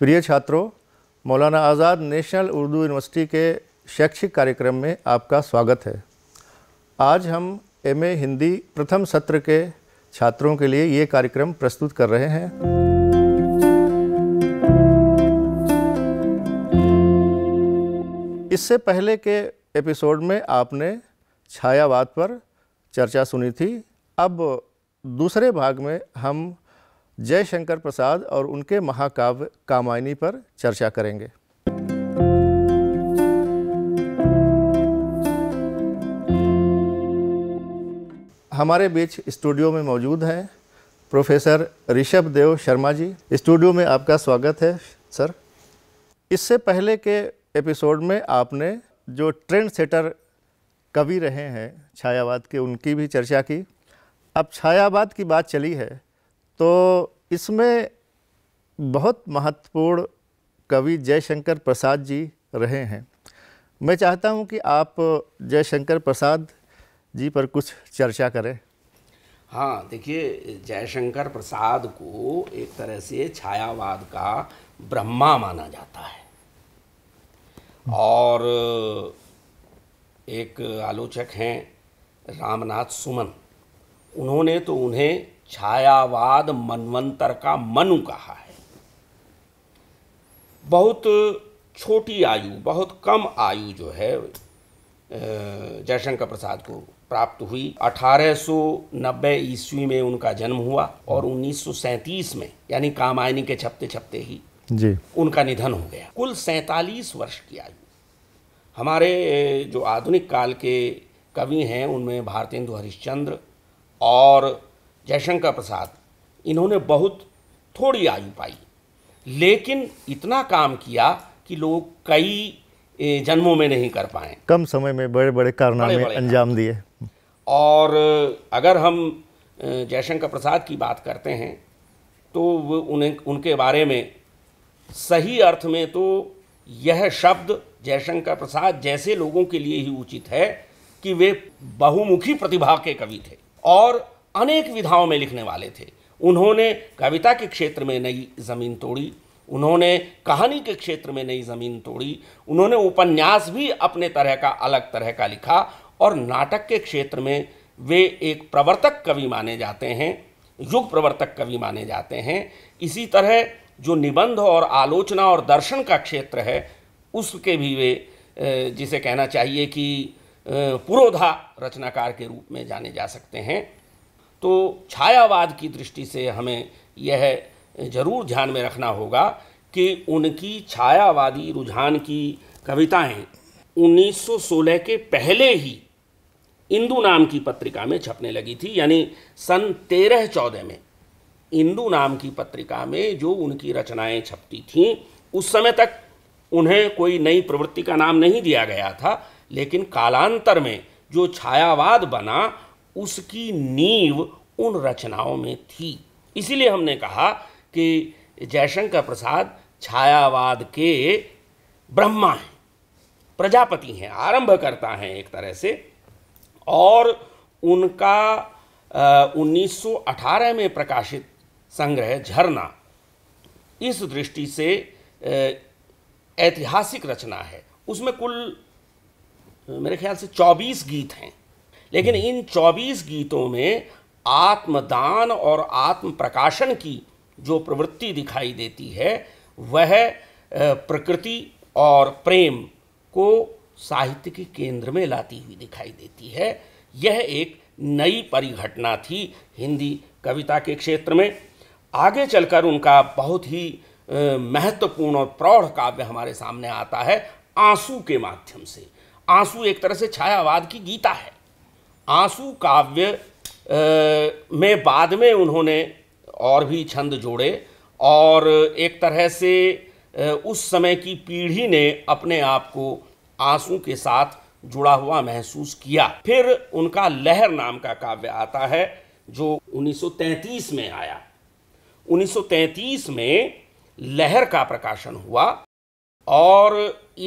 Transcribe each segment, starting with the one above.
प्रिय छात्रों मौलाना आज़ाद नेशनल उर्दू यूनिवर्सिटी के शैक्षिक कार्यक्रम में आपका स्वागत है आज हम एम हिंदी प्रथम सत्र के छात्रों के लिए ये कार्यक्रम प्रस्तुत कर रहे हैं इससे पहले के एपिसोड में आपने छायावाद पर चर्चा सुनी थी अब दूसरे भाग में हम जयशंकर प्रसाद और उनके महाकाव्य कामायनी पर चर्चा करेंगे हमारे बीच स्टूडियो में मौजूद हैं प्रोफेसर ऋषभ देव शर्मा जी स्टूडियो में आपका स्वागत है सर इससे पहले के एपिसोड में आपने जो ट्रेंड सेटर कवि रहे हैं छायावाद के उनकी भी चर्चा की अब छायावाद की बात चली है तो इसमें बहुत महत्वपूर्ण कवि जयशंकर प्रसाद जी रहे हैं मैं चाहता हूं कि आप जयशंकर प्रसाद जी पर कुछ चर्चा करें हाँ देखिए जयशंकर प्रसाद को एक तरह से छायावाद का ब्रह्मा माना जाता है और एक आलोचक हैं रामनाथ सुमन उन्होंने तो उन्हें छायावाद मनवंतर का मनु कहा है बहुत छोटी आयु बहुत कम आयु जो है जयशंकर प्रसाद को प्राप्त हुई 1890 ईस्वी में उनका जन्म हुआ और 1937 में यानी कामायनी के छपते छपते ही जी उनका निधन हो गया कुल सैंतालीस वर्ष की आयु हमारे जो आधुनिक काल के कवि हैं उनमें भारतेंदु हरिश्चंद्र और जयशंकर प्रसाद इन्होंने बहुत थोड़ी आयु पाई लेकिन इतना काम किया कि लोग कई जन्मों में नहीं कर पाए कम समय में बड़े बड़े कारनामे अंजाम दिए और अगर हम जयशंकर प्रसाद की बात करते हैं तो उन्हें उनके बारे में सही अर्थ में तो यह शब्द जयशंकर प्रसाद जैसे लोगों के लिए ही उचित है कि वे बहुमुखी प्रतिभा के कवि थे और अनेक विधाओं में लिखने वाले थे उन्होंने कविता के क्षेत्र में नई ज़मीन तोड़ी उन्होंने कहानी के क्षेत्र में नई ज़मीन तोड़ी उन्होंने उपन्यास भी अपने तरह का अलग तरह का लिखा और नाटक के क्षेत्र में वे एक प्रवर्तक कवि माने जाते हैं युग प्रवर्तक कवि माने जाते हैं इसी तरह जो निबंध और आलोचना और दर्शन का क्षेत्र है उसके भी वे जिसे कहना चाहिए कि पुरोधा रचनाकार के रूप में जाने जा सकते हैं तो छायावाद की दृष्टि से हमें यह जरूर ध्यान में रखना होगा कि उनकी छायावादी रुझान की कविताएं 1916 के पहले ही इंदू नाम की पत्रिका में छपने लगी थी यानी सन तेरह चौदह में इंदू नाम की पत्रिका में जो उनकी रचनाएं छपती थीं उस समय तक उन्हें कोई नई प्रवृत्ति का नाम नहीं दिया गया था लेकिन कालांतर में जो छायावाद बना उसकी नींव उन रचनाओं में थी इसीलिए हमने कहा कि जयशंकर प्रसाद छायावाद के ब्रह्मा हैं प्रजापति हैं आरंभकर्ता हैं एक तरह से और उनका आ, 1918 में प्रकाशित संग्रह झरना इस दृष्टि से ऐतिहासिक रचना है उसमें कुल मेरे ख्याल से 24 गीत हैं लेकिन इन 24 गीतों में आत्मदान और आत्म प्रकाशन की जो प्रवृत्ति दिखाई देती है वह प्रकृति और प्रेम को साहित्य के केंद्र में लाती हुई दिखाई देती है यह एक नई परिघटना थी हिंदी कविता के क्षेत्र में आगे चलकर उनका बहुत ही महत्वपूर्ण और प्रौढ़ काव्य हमारे सामने आता है आंसू के माध्यम से आंसू एक तरह से छायावाद की गीता है आंसू काव्य में बाद में उन्होंने और भी छंद जोड़े और एक तरह से उस समय की पीढ़ी ने अपने आप को आंसू के साथ जुड़ा हुआ महसूस किया फिर उनका लहर नाम का काव्य आता है जो 1933 में आया 1933 में लहर का प्रकाशन हुआ और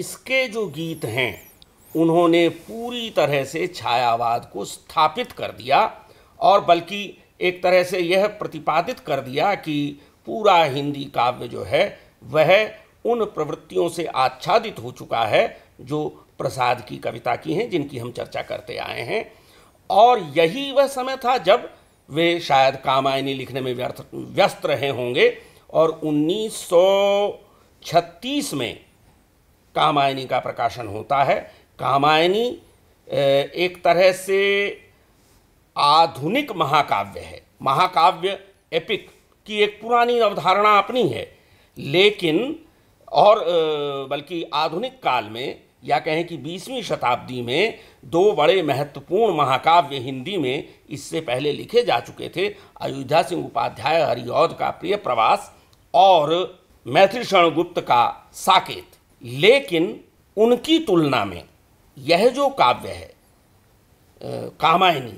इसके जो गीत हैं उन्होंने पूरी तरह से छायावाद को स्थापित कर दिया और बल्कि एक तरह से यह प्रतिपादित कर दिया कि पूरा हिंदी काव्य जो है वह उन प्रवृत्तियों से आच्छादित हो चुका है जो प्रसाद की कविता की हैं जिनकी हम चर्चा करते आए हैं और यही वह समय था जब वे शायद कामायनी लिखने में व्यर्थ व्यस्त रहे होंगे और 1936 में कामायनी का प्रकाशन होता है कामायनी एक तरह से आधुनिक महाकाव्य है महाकाव्य एपिक की एक पुरानी अवधारणा अपनी है लेकिन और बल्कि आधुनिक काल में या कहें कि बीसवीं शताब्दी में दो बड़े महत्वपूर्ण महाकाव्य हिंदी में इससे पहले लिखे जा चुके थे अयोध्या सिंह उपाध्याय हरिऔध का प्रिय प्रवास और मैथिली शरणगुप्त का साकेत लेकिन उनकी तुलना में यह जो काव्य है कामायनी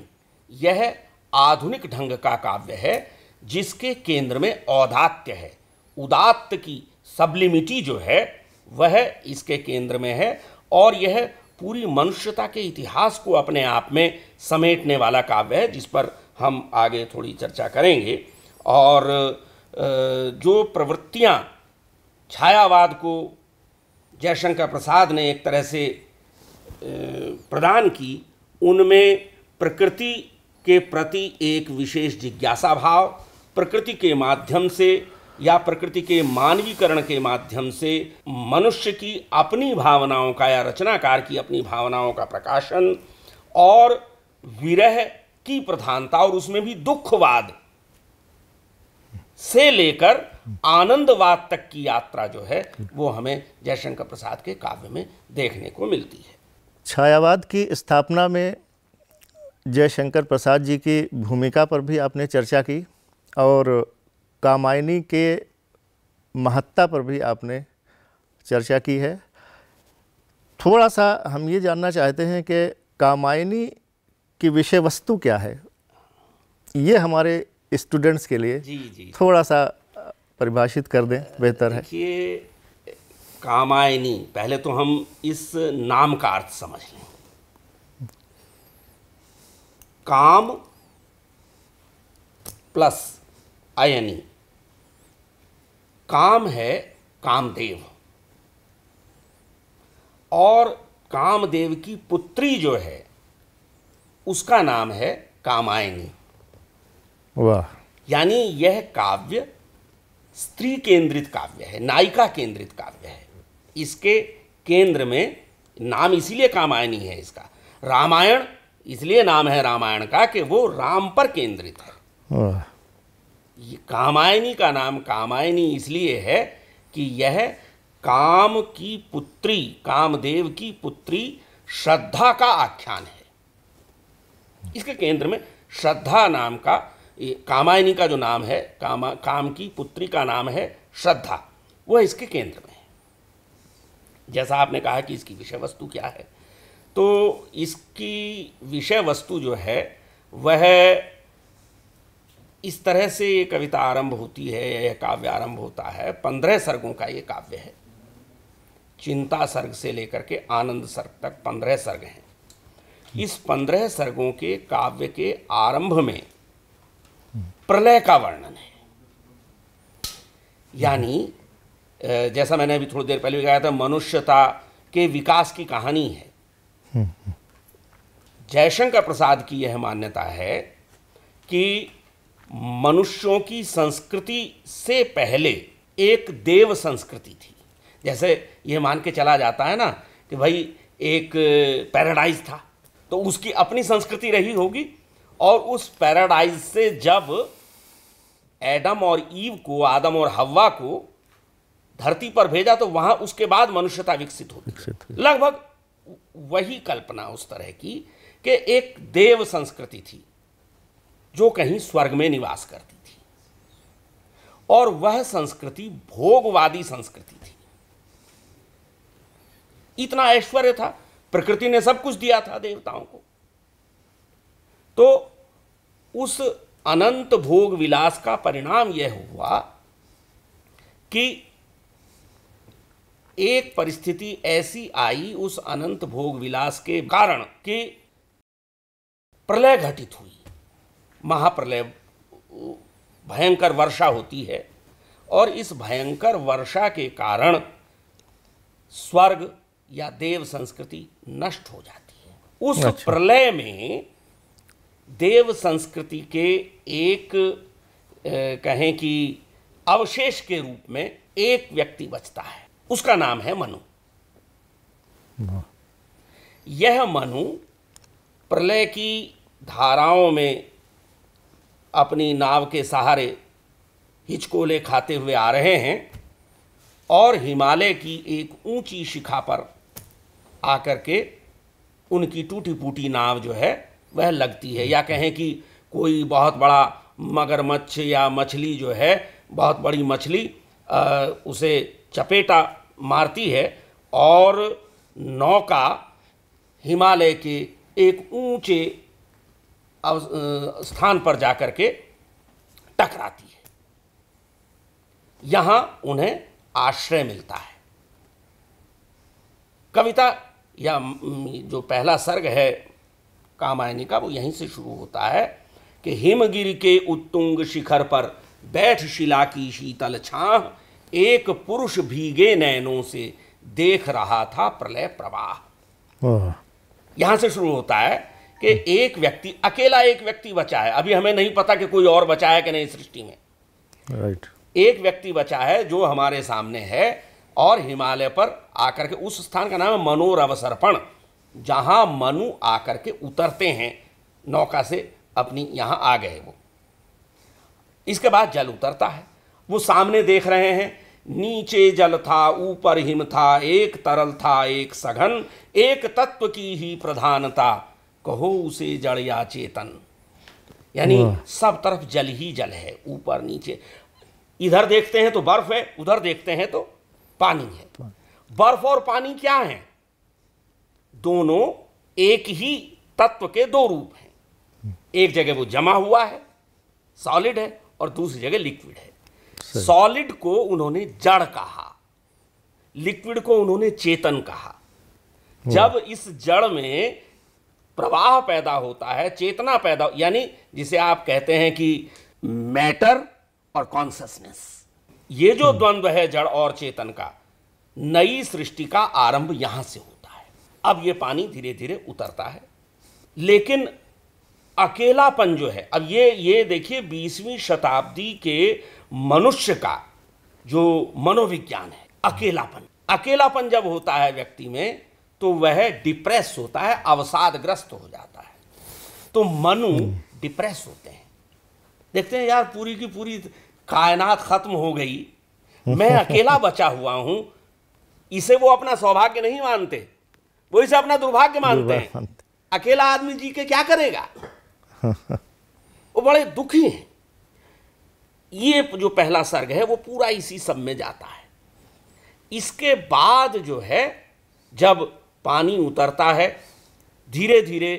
यह आधुनिक ढंग का काव्य है जिसके केंद्र में औदात्य है उदात्त की सब्लिमिटी जो है वह इसके केंद्र में है और यह पूरी मनुष्यता के इतिहास को अपने आप में समेटने वाला काव्य है जिस पर हम आगे थोड़ी चर्चा करेंगे और जो प्रवृत्तियाँ छायावाद को जयशंकर प्रसाद ने एक तरह से प्रदान की उनमें प्रकृति के प्रति एक विशेष जिज्ञासा भाव प्रकृति के माध्यम से या प्रकृति के मानवीकरण के माध्यम से मनुष्य की अपनी भावनाओं का या रचनाकार की अपनी भावनाओं का प्रकाशन और विरह की प्रधानता और उसमें भी दुखवाद से लेकर आनंदवाद तक की यात्रा जो है वो हमें जयशंकर प्रसाद के काव्य में देखने को मिलती है छायावाद की स्थापना में जयशंकर प्रसाद जी की भूमिका पर भी आपने चर्चा की और कामायनी के महत्ता पर भी आपने चर्चा की है थोड़ा सा हम ये जानना चाहते हैं कि कामायनी की विषय वस्तु क्या है ये हमारे स्टूडेंट्स के लिए जी जी थोड़ा सा परिभाषित कर दें बेहतर है ये कामायनी पहले तो हम इस नाम का अर्थ समझ लें काम प्लस आयनी काम है कामदेव और कामदेव की पुत्री जो है उसका नाम है कामायनी वाह यानी यह काव्य स्त्री केंद्रित काव्य है नायिका केंद्रित काव्य है इसके केंद्र में नाम इसीलिए कामायनी है इसका रामायण इसलिए नाम है रामायण का कि वो राम पर केंद्रित है कामायनी का नाम कामायनी इसलिए है कि यह काम की पुत्री कामदेव की पुत्री श्रद्धा का आख्यान है इसके केंद्र में श्रद्धा नाम का कामायनी का जो नाम है कामा काम की पुत्री का नाम है श्रद्धा वह इसके केंद्र में है जैसा आपने कहा कि इसकी विषय वस्तु क्या है तो इसकी विषय वस्तु जो है वह इस तरह से ये कविता आरंभ होती है यह काव्य आरंभ होता है पंद्रह सर्गों का ये काव्य है चिंता सर्ग से लेकर के आनंद सर्ग तक पंद्रह सर्ग हैं इस पंद्रह सर्गों के काव्य के आरंभ में प्रलय का वर्णन है यानी जैसा मैंने अभी थोड़ी देर पहले भी कहा था मनुष्यता के विकास की कहानी है हम्म, हम्म। जयशंकर प्रसाद की यह मान्यता है कि मनुष्यों की संस्कृति से पहले एक देव संस्कृति थी जैसे ये मान के चला जाता है ना कि भाई एक पैराडाइज था तो उसकी अपनी संस्कृति रही होगी और उस पैराडाइज से जब एडम और ईव को आदम और हवा को धरती पर भेजा तो वहाँ उसके बाद मनुष्यता विकसित होती लगभग वही कल्पना उस तरह की कि एक देव संस्कृति थी जो कहीं स्वर्ग में निवास करती थी और वह संस्कृति भोगवादी संस्कृति थी इतना ऐश्वर्य था प्रकृति ने सब कुछ दिया था देवताओं को तो उस अनंत भोग विलास का परिणाम यह हुआ कि एक परिस्थिति ऐसी आई उस अनंत भोग विलास के कारण कि प्रलय घटित हुई महाप्रलय भयंकर वर्षा होती है और इस भयंकर वर्षा के कारण स्वर्ग या देव संस्कृति नष्ट हो जाती है उस अच्छा। प्रलय में देव संस्कृति के एक ए, कहें कि अवशेष के रूप में एक व्यक्ति बचता है उसका नाम है मनु यह मनु प्रलय की धाराओं में अपनी नाव के सहारे हिचकोले खाते हुए आ रहे हैं और हिमालय की एक ऊंची शिखा पर आकर के उनकी टूटी फूटी नाव जो है वह लगती है या कहें कि कोई बहुत बड़ा मगरमच्छ या मछली जो है बहुत बड़ी मछली उसे चपेटा मारती है और नौका हिमालय के एक ऊंचे स्थान पर जाकर के टकराती है यहां उन्हें आश्रय मिलता है कविता या जो पहला सर्ग है कामायनी का वो यहीं से शुरू होता है कि हिमगिर के उत्तुंग शिखर पर बैठ शिला की शीतल छाह एक पुरुष भीगे नैनों से देख रहा था प्रलय प्रवाह यहां से शुरू होता है कि एक व्यक्ति अकेला एक व्यक्ति बचा है अभी हमें नहीं पता कि कोई और बचा है कि नहीं सृष्टि में राइट एक व्यक्ति बचा है जो हमारे सामने है और हिमालय पर आकर के उस स्थान का नाम है मनोरवसर्पण जहाँ मनु आकर के उतरते हैं नौका से अपनी यहाँ आ गए वो इसके बाद जल उतरता है वो सामने देख रहे हैं नीचे जल था ऊपर हिम था एक तरल था एक सघन एक तत्व की ही प्रधानता कहो उसे जड़ या चेतन यानी सब तरफ जल ही जल है ऊपर नीचे इधर देखते हैं तो बर्फ है उधर देखते हैं तो पानी है बर्फ और पानी क्या है दोनों एक ही तत्व के दो रूप हैं एक जगह वो जमा हुआ है सॉलिड है और दूसरी जगह लिक्विड है सॉलिड को उन्होंने जड़ कहा लिक्विड को उन्होंने चेतन कहा जब इस जड़ में प्रवाह पैदा होता है चेतना पैदा यानी जिसे आप कहते हैं कि मैटर और कॉन्सियसनेस ये जो हम्म। द्वंद्व है जड़ और चेतन का नई सृष्टि का आरंभ यहां से होता है अब ये पानी धीरे धीरे उतरता है लेकिन अकेलापन जो है अब ये ये देखिए बीसवीं शताब्दी के मनुष्य का जो मनोविज्ञान है अकेलापन अकेलापन जब होता है व्यक्ति में तो वह डिप्रेस होता है अवसादग्रस्त हो जाता है तो मनु डिप्रेस हम्म। होते हैं देखते हैं यार पूरी की पूरी कायनात खत्म हो गई मैं अकेला बचा हुआ हूं इसे वो अपना सौभाग्य नहीं मानते वो इसे अपना दुर्भाग्य मानते हैं अकेला आदमी जी के क्या करेगा वो बड़े दुखी हैं ये जो पहला सर्ग है वो पूरा इसी सब में जाता है इसके बाद जो है जब पानी उतरता है धीरे धीरे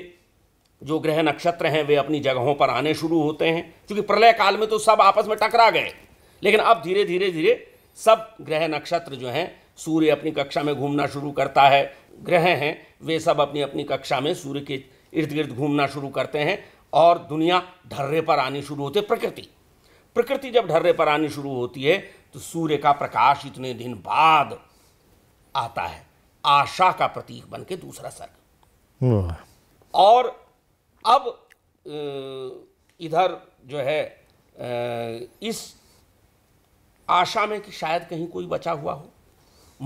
जो ग्रह नक्षत्र हैं वे अपनी जगहों पर आने शुरू होते हैं क्योंकि प्रलय काल में तो सब आपस में टकरा गए लेकिन अब धीरे धीरे धीरे सब ग्रह नक्षत्र जो हैं सूर्य अपनी कक्षा में घूमना शुरू करता है ग्रह हैं वे सब अपनी अपनी कक्षा में सूर्य के इर्द गिर्द घूमना शुरू करते हैं और दुनिया ढर्रे पर आनी शुरू होती है प्रकृति प्रकृति जब ढर्रे पर आनी शुरू होती है तो सूर्य का प्रकाश इतने दिन बाद आता है आशा का प्रतीक बन के दूसरा सर्ग और अब इधर जो है इस आशा में कि शायद कहीं कोई बचा हुआ हो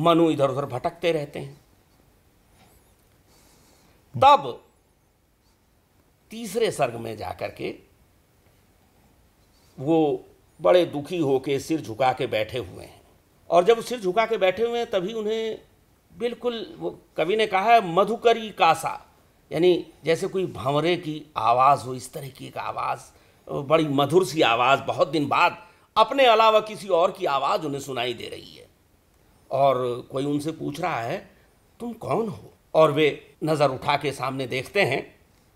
मनु इधर उधर भटकते रहते हैं तब तीसरे सर्ग में जाकर के वो बड़े दुखी होके सिर झुका के बैठे हुए हैं और जब सिर झुका के बैठे हुए हैं तभी उन्हें बिल्कुल वो कवि ने कहा है मधुकरी कासा यानी जैसे कोई भंवरे की आवाज़ हो इस तरह की एक आवाज़ बड़ी मधुर सी आवाज़ बहुत दिन बाद अपने अलावा किसी और की आवाज़ उन्हें सुनाई दे रही है और कोई उनसे पूछ रहा है तुम कौन हो और वे नज़र उठा के सामने देखते हैं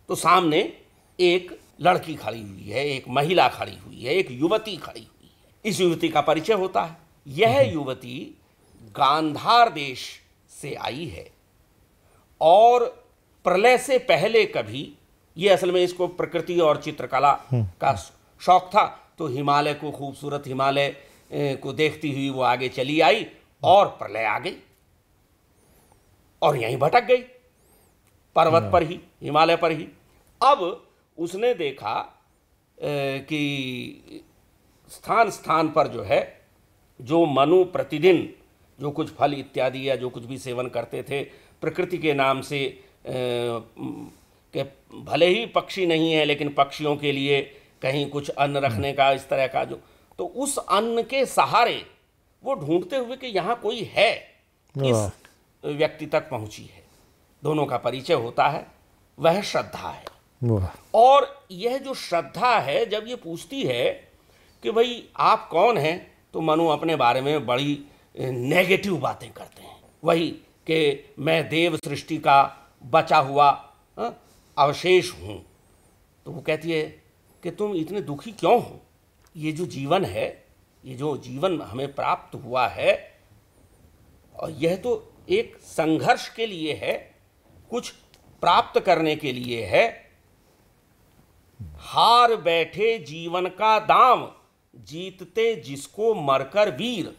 तो सामने एक लड़की खड़ी हुई है एक महिला खड़ी हुई है एक युवती खड़ी हुई है इस युवती का परिचय होता है यह हम्म। युवती गांधार देश से आई है और प्रलय से पहले कभी ये असल में इसको प्रकृति और चित्रकला हम्म। का शौक था तो हिमालय को खूबसूरत हिमालय को देखती हुई वो आगे चली आई और प्रलय आ गई और यहीं भटक गई पर्वत हाँ। पर ही हिमालय पर ही अब उसने देखा कि स्थान स्थान पर जो है जो मनु प्रतिदिन जो कुछ फल इत्यादि या जो कुछ भी सेवन करते थे प्रकृति के नाम से के भले ही पक्षी नहीं है लेकिन पक्षियों के लिए कहीं कुछ अन्न रखने का इस तरह का जो तो उस अन्न के सहारे वो ढूंढते हुए कि यहाँ कोई है इस व्यक्ति तक पहुँची है दोनों का परिचय होता है वह श्रद्धा है और यह जो श्रद्धा है जब ये पूछती है कि भाई आप कौन हैं तो मनु अपने बारे में बड़ी नेगेटिव बातें करते हैं वही कि मैं देव सृष्टि का बचा हुआ हाँ, अवशेष हूँ तो वो कहती है कि तुम इतने दुखी क्यों हो ये जो जीवन है ये जो जीवन हमें प्राप्त हुआ है और यह तो एक संघर्ष के लिए है कुछ प्राप्त करने के लिए है हार बैठे जीवन का दाम जीतते जिसको मरकर वीर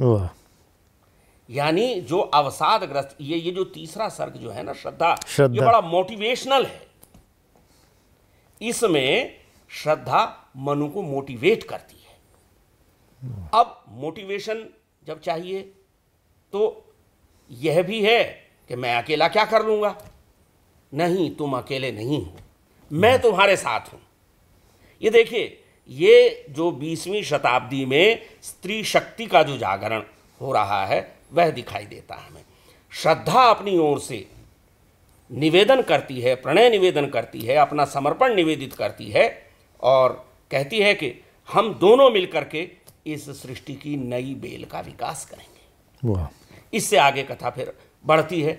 यानी जो अवसादग्रस्त ये ये जो तीसरा सर्ग जो है ना श्रद्धा ये बड़ा मोटिवेशनल है इसमें श्रद्धा मनु को मोटिवेट करती है अब मोटिवेशन जब चाहिए तो यह भी है कि मैं अकेला क्या कर लूंगा नहीं तुम अकेले नहीं हो मैं तुम्हारे साथ हूं ये देखिए ये जो बीसवीं शताब्दी में स्त्री शक्ति का जो जागरण हो रहा है वह दिखाई देता है हमें श्रद्धा अपनी ओर से निवेदन करती है प्रणय निवेदन करती है अपना समर्पण निवेदित करती है और कहती है कि हम दोनों मिलकर के इस सृष्टि की नई बेल का विकास करेंगे इससे आगे कथा फिर बढ़ती है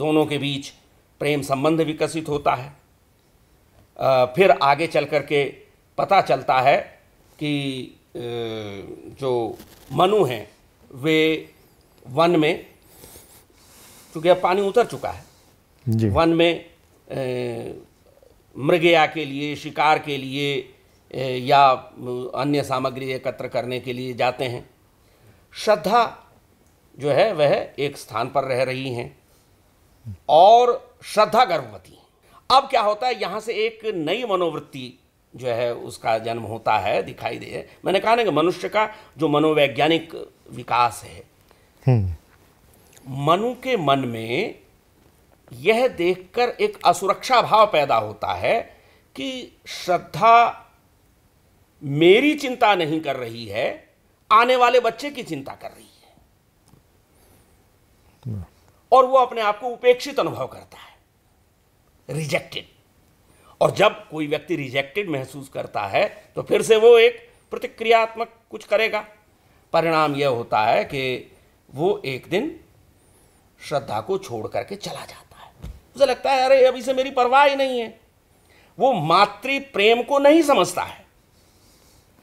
दोनों के बीच प्रेम संबंध विकसित होता है फिर आगे चल करके के पता चलता है कि जो मनु हैं वे वन में चूँकि अब पानी उतर चुका है जी। वन में मृगया के लिए शिकार के लिए या अन्य सामग्री एकत्र करने के लिए जाते हैं श्रद्धा जो है वह एक स्थान पर रह रही हैं और श्रद्धा गर्भवती अब क्या होता है यहाँ से एक नई मनोवृत्ति जो है उसका जन्म होता है दिखाई दे मैंने कहा ना कि मनुष्य का जो मनोवैज्ञानिक विकास है हम्म। मनु के मन में यह देखकर एक असुरक्षा भाव पैदा होता है कि श्रद्धा मेरी चिंता नहीं कर रही है आने वाले बच्चे की चिंता कर रही है हाँ। और वो अपने आप को उपेक्षित अनुभव करता है रिजेक्टेड और जब कोई व्यक्ति रिजेक्टेड महसूस करता है तो फिर से वो एक प्रतिक्रियात्मक कुछ करेगा परिणाम यह होता है कि वो एक दिन श्रद्धा को छोड़ करके चला जाता है उसे लगता है अरे अभी से मेरी परवाह ही नहीं है वो मातृ प्रेम को नहीं समझता है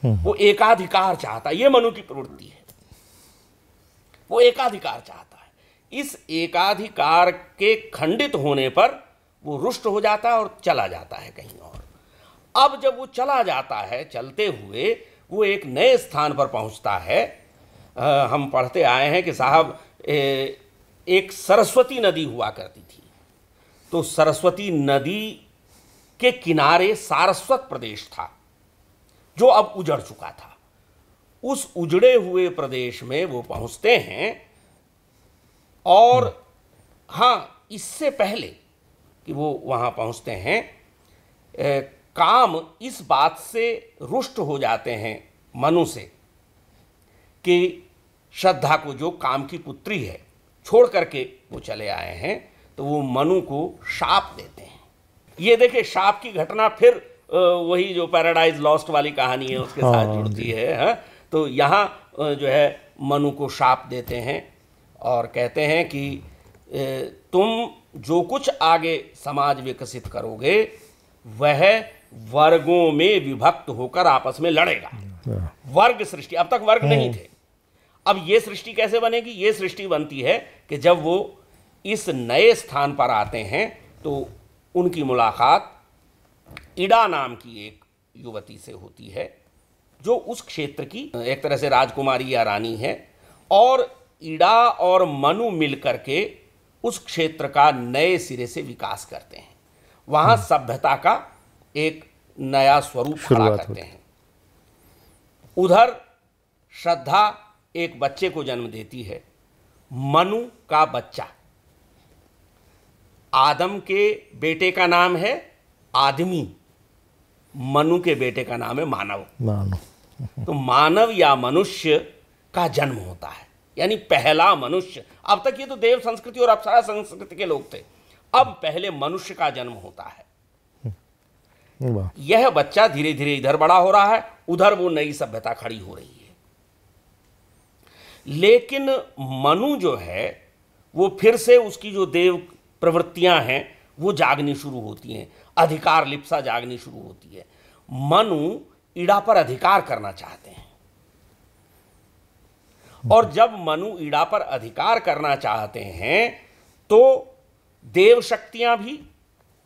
हम्म। वो एकाधिकार चाहता है ये मनु की प्रवृत्ति है वो एकाधिकार चाहता है इस एकाधिकार के खंडित होने पर वो रुष्ट हो जाता है और चला जाता है कहीं और अब जब वो चला जाता है चलते हुए वो एक नए स्थान पर पहुंचता है आ, हम पढ़ते आए हैं कि साहब ए, एक सरस्वती नदी हुआ करती थी तो सरस्वती नदी के किनारे सारस्वत प्रदेश था जो अब उजड़ चुका था उस उजड़े हुए प्रदेश में वो पहुंचते हैं और हाँ इससे पहले कि वो वहाँ पहुँचते हैं ए, काम इस बात से रुष्ट हो जाते हैं मनु से कि श्रद्धा को जो काम की पुत्री है छोड़ करके वो चले आए हैं तो वो मनु को शाप देते हैं ये देखे शाप की घटना फिर वही जो पैराडाइज लॉस्ट वाली कहानी है उसके साथ हाँ, जुड़ती है हा? तो यहाँ जो है मनु को शाप देते हैं और कहते हैं कि तुम जो कुछ आगे समाज विकसित करोगे वह वर्गों में विभक्त होकर आपस में लड़ेगा हाँ। वर्ग सृष्टि अब तक वर्ग नहीं हाँ। थे अब यह सृष्टि कैसे बनेगी ये सृष्टि बनती है कि जब वो इस नए स्थान पर आते हैं तो उनकी मुलाकात इडा नाम की एक युवती से होती है जो उस क्षेत्र की एक तरह से राजकुमारी या रानी है और ईड़ा और मनु मिलकर के उस क्षेत्र का नए सिरे से विकास करते हैं वहां हम्म। सभ्यता का एक नया स्वरूप खड़ा करते हैं उधर श्रद्धा एक बच्चे को जन्म देती है मनु का बच्चा आदम के बेटे का नाम है आदमी मनु के बेटे का नाम है मानव मानव तो मानव या मनुष्य का जन्म होता है यानी पहला मनुष्य अब तक ये तो देव संस्कृति और अपसरा संस्कृति के लोग थे अब पहले मनुष्य का जन्म होता है हम्म, यह बच्चा धीरे धीरे इधर बड़ा हो रहा है उधर वो नई सभ्यता खड़ी हो रही है लेकिन मनु जो है वो फिर से उसकी जो देव प्रवृत्तियां हैं वो जागनी शुरू होती हैं अधिकार लिप्सा जागनी शुरू होती है मनु ईड़ा पर अधिकार करना चाहते हैं और जब मनु ईड़ा पर अधिकार करना चाहते हैं तो देव शक्तियां भी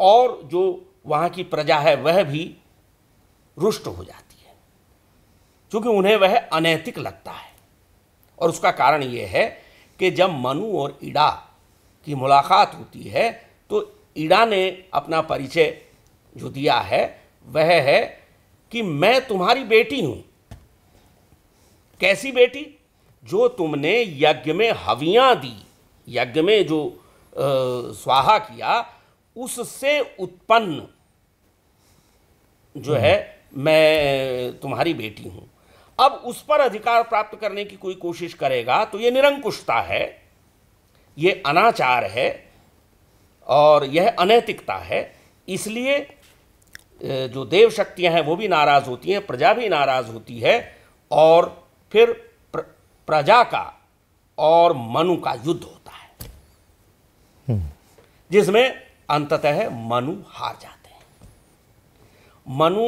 और जो वहां की प्रजा है वह भी रुष्ट हो जाती है क्योंकि उन्हें वह अनैतिक लगता है और उसका कारण यह है कि जब मनु और ईड़ा की मुलाकात होती है तो ईड़ा ने अपना परिचय जो दिया है वह है कि मैं तुम्हारी बेटी हूं कैसी बेटी जो तुमने यज्ञ में हवियाँ दी यज्ञ में जो आ, स्वाहा किया उससे उत्पन्न जो है मैं तुम्हारी बेटी हूँ अब उस पर अधिकार प्राप्त करने की कोई कोशिश करेगा तो ये निरंकुशता है ये अनाचार है और यह अनैतिकता है इसलिए जो देव शक्तियाँ हैं वो भी नाराज़ होती हैं प्रजा भी नाराज़ होती है और फिर प्रजा का और मनु का युद्ध होता है जिसमें अंततः मनु हार जाते हैं मनु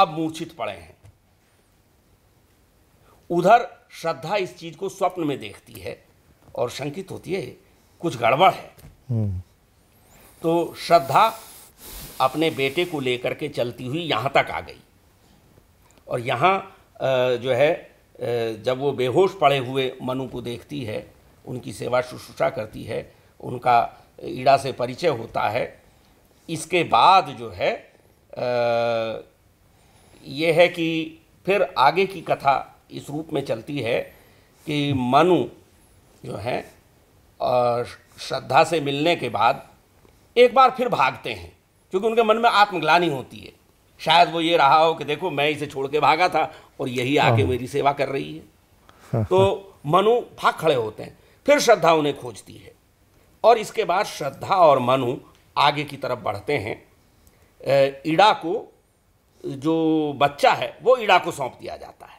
अब मूर्छित पड़े हैं उधर श्रद्धा इस चीज को स्वप्न में देखती है और शंकित होती है कुछ गड़बड़ है तो श्रद्धा अपने बेटे को लेकर के चलती हुई यहां तक आ गई और यहां जो है जब वो बेहोश पड़े हुए मनु को देखती है उनकी सेवा शुश्रूषा करती है उनका ईड़ा से परिचय होता है इसके बाद जो है ये है कि फिर आगे की कथा इस रूप में चलती है कि मनु जो है श्रद्धा से मिलने के बाद एक बार फिर भागते हैं क्योंकि उनके मन में आत्मग्लानी होती है शायद वो ये रहा हो कि देखो मैं इसे छोड़ के भागा था और यही आके हाँ। मेरी सेवा कर रही है हाँ। तो मनु भाग खड़े होते हैं फिर श्रद्धा उन्हें खोजती है और इसके बाद श्रद्धा और मनु आगे की तरफ बढ़ते हैं ईड़ा को जो बच्चा है वो ईड़ा को सौंप दिया जाता है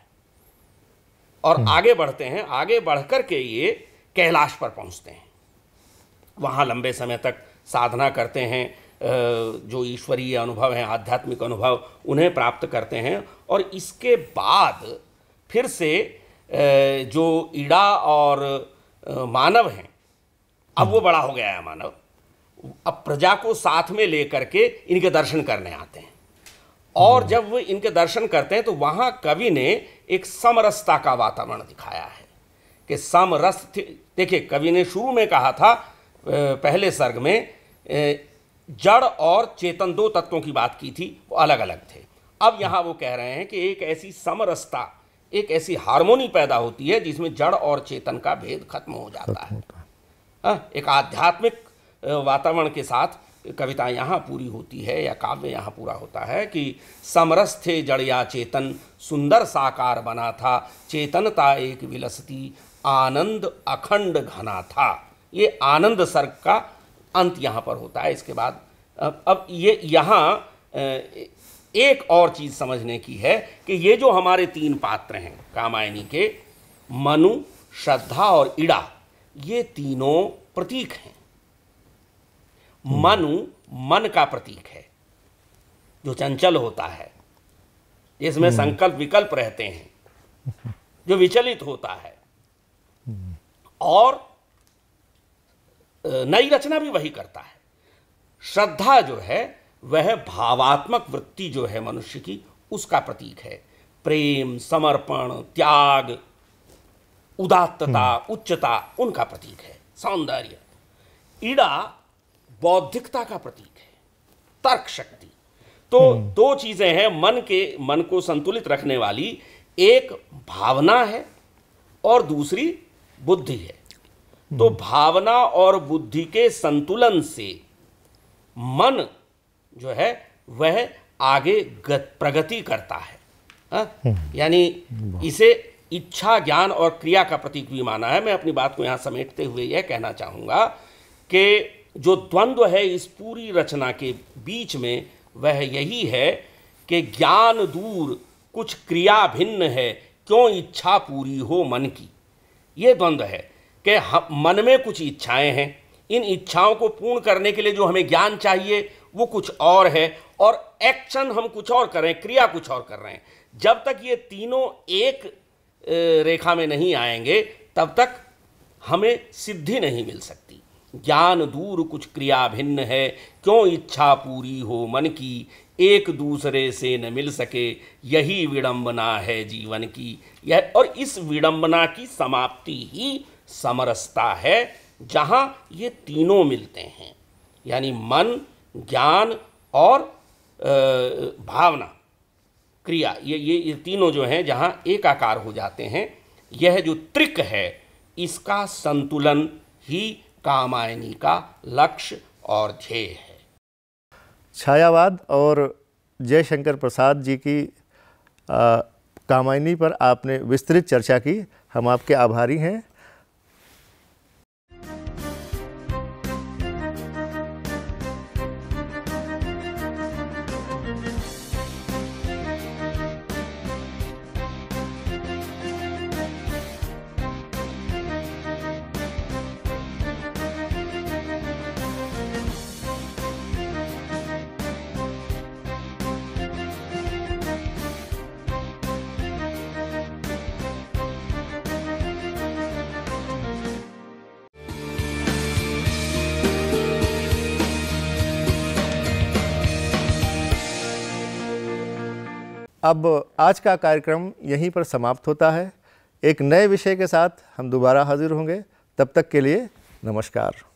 और हाँ। आगे बढ़ते हैं आगे बढ़कर के ये कैलाश पर पहुंचते हैं वहां लंबे समय तक साधना करते हैं जो ईश्वरीय अनुभव हैं आध्यात्मिक अनुभव उन्हें प्राप्त करते हैं और इसके बाद फिर से जो ईड़ा और मानव हैं अब वो बड़ा हो गया है मानव अब प्रजा को साथ में लेकर के इनके दर्शन करने आते हैं और जब वो इनके दर्शन करते हैं तो वहाँ कवि ने एक समरसता का वातावरण दिखाया है कि समरस देखिए कवि ने शुरू में कहा था पहले सर्ग में जड़ और चेतन दो तत्वों की बात की थी वो अलग अलग थे अब यहाँ वो कह रहे हैं कि एक ऐसी समरसता एक ऐसी हारमोनी पैदा होती है जिसमें जड़ और चेतन का भेद खत्म हो जाता है आ, हाँ, एक आध्यात्मिक वातावरण के साथ कविता यहाँ पूरी होती है या काव्य यहाँ पूरा होता है कि समरस थे जड़ या चेतन सुंदर साकार बना था चेतनता एक विलसती आनंद अखंड घना था ये आनंद सर्ग का अंत यहाँ पर होता है इसके बाद अब, अब ये यहाँ एक और चीज़ समझने की है कि ये जो हमारे तीन पात्र हैं कामायनी के मनु श्रद्धा और इड़ा ये तीनों प्रतीक हैं हम्म। मनु मन का प्रतीक है जो चंचल होता है जिसमें हम्म। संकल्प विकल्प रहते हैं जो विचलित होता है हम्म। और नई रचना भी वही करता है श्रद्धा जो है वह भावात्मक वृत्ति जो है मनुष्य की उसका प्रतीक है प्रेम समर्पण त्याग उदात्तता हम्म। उच्चता उनका प्रतीक है सौंदर्य ईड़ा बौद्धिकता का प्रतीक है तर्क शक्ति तो हम्म। दो चीजें हैं मन के मन को संतुलित रखने वाली एक भावना है और दूसरी बुद्धि है तो भावना और बुद्धि के संतुलन से मन जो है वह आगे प्रगति करता है हाँ? हम्म। यानी इसे इच्छा ज्ञान और क्रिया का प्रतीक भी माना है मैं अपनी बात को यहाँ समेटते हुए यह कहना चाहूँगा कि जो द्वंद्व है इस पूरी रचना के बीच में वह यही है कि ज्ञान दूर कुछ क्रिया भिन्न है क्यों इच्छा पूरी हो मन की ये द्वंद्व है कि मन में कुछ इच्छाएं हैं इन इच्छाओं को पूर्ण करने के लिए जो हमें ज्ञान चाहिए वो कुछ और है और एक्शन हम कुछ और कर रहे हैं क्रिया कुछ और कर रहे हैं जब तक ये तीनों एक रेखा में नहीं आएंगे तब तक हमें सिद्धि नहीं मिल सकती ज्ञान दूर कुछ क्रिया भिन्न है क्यों इच्छा पूरी हो मन की एक दूसरे से न मिल सके यही विडंबना है जीवन की यह और इस विडंबना की समाप्ति ही समरसता है जहाँ ये तीनों मिलते हैं यानी मन ज्ञान और भावना क्रिया ये ये ये तीनों जो हैं जहाँ एक आकार हो जाते हैं यह जो त्रिक है इसका संतुलन ही कामायनी का लक्ष्य और ध्येय है छायावाद और जयशंकर प्रसाद जी की आ, कामायनी पर आपने विस्तृत चर्चा की हम आपके आभारी हैं अब आज का कार्यक्रम यहीं पर समाप्त होता है एक नए विषय के साथ हम दोबारा हाजिर होंगे तब तक के लिए नमस्कार